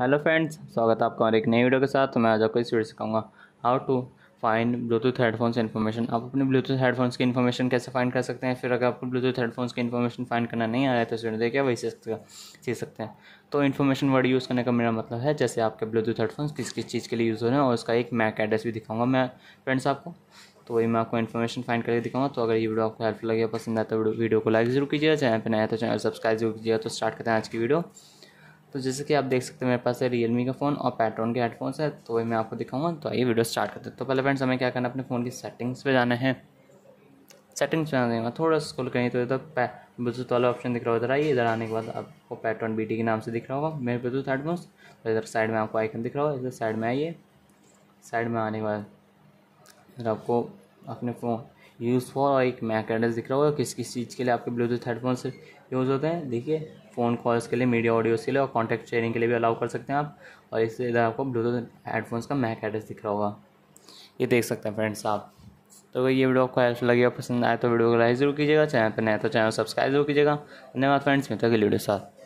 hello friends स्वागत है आपका और एक नई वीडियो के साथ तो मैं आज आपको इस वीडियो सिखाऊंगा how to find Bluetooth headphones information आप अपने ब्लूटूथ हेडफोन्स की इन्फॉर्मेशन कैसे फाइंड कर सकते हैं फिर अगर आपको ब्लूटूथ हेडफोन्स की इन्फॉर्मेशन फाइंड करना नहीं आ रहा है तो देखिए वही सीख सकते हैं तो इन्फॉर्मेशन वर्ड यूज़ करने का मेरा मतलब है जैसे आपके ब्लूटूथ हेडफोन्स किस किस चीज़ के लिए यूज़ हो रहे हैं और उसका एक मैक एड्रेस भी दिखाऊंगा मैं फ्रेंड्स आपको तो वही मैं आपको इन्फॉर्मेशन फाइंड करके दिखाऊंगा तो अगर ये वीडियो आपको हेल्पफुल लगे पसंद आए तो वीडियो को लाइक जरूर कीजिएगा चैनल पर नया तो चैनल सब्सक्राइब जरूर कीजिएगा तो स्टार्ट करते हैं आज की वीडियो तो जैसे कि आप देख सकते हैं मेरे पास है रियलमी का फ़ोन और पैट्रॉन के हेडफोन्स है तो वही मैं आपको दिखाऊंगा तो आइए वीडियो स्टार्ट करते हैं तो पहले फ्रेंड्स हमें क्या करना है अपने फ़ोन की सेटिंग्स पे जाना है सेटिंग्स पे जाना थोड़ा स्कूल कहीं तो इधर ब्लूटूथ वाला ऑप्शन दिख रहा होगा इधर आइए इधर आने के बाद आपको पैट्रॉन बी के नाम से दिख रहा होगा मेरे ब्लूटूथ हेडफोन्स तो इधर साइड में आपको आइकन दिख रहा होगा इधर साइड में आइए साइड में आने के बाद इधर आपको अपने फ़ोन यूज़ फॉर और एक मैक एड्रेस दिख रहा होगा किस किस चीज़ के लिए आपके ब्लूटूथ हेडफोन्स यूज़ होते हैं देखिए फ़ोन कॉल्स के लिए मीडिया ऑडियोस के लिए और कॉन्टैक्ट शेयरिंग के लिए भी अलाउ कर सकते हैं आप और इससे इधर आपको ब्लूटूथ हेडफोन्स का मैक एड्रेस दिख रहा होगा ये देख सकते हैं फ्रेंड्स आप तो अगर ये वीडियो आपको हेल्प लगे पसंद आए तो वीडियो को लाइक जरूर कीजिएगा चैनल पर नया तो चैनल सब्सक्राइब जरूर कीजिएगा धन्यवाद फ्रेंड्स मिलते के लिए वीडियो साथ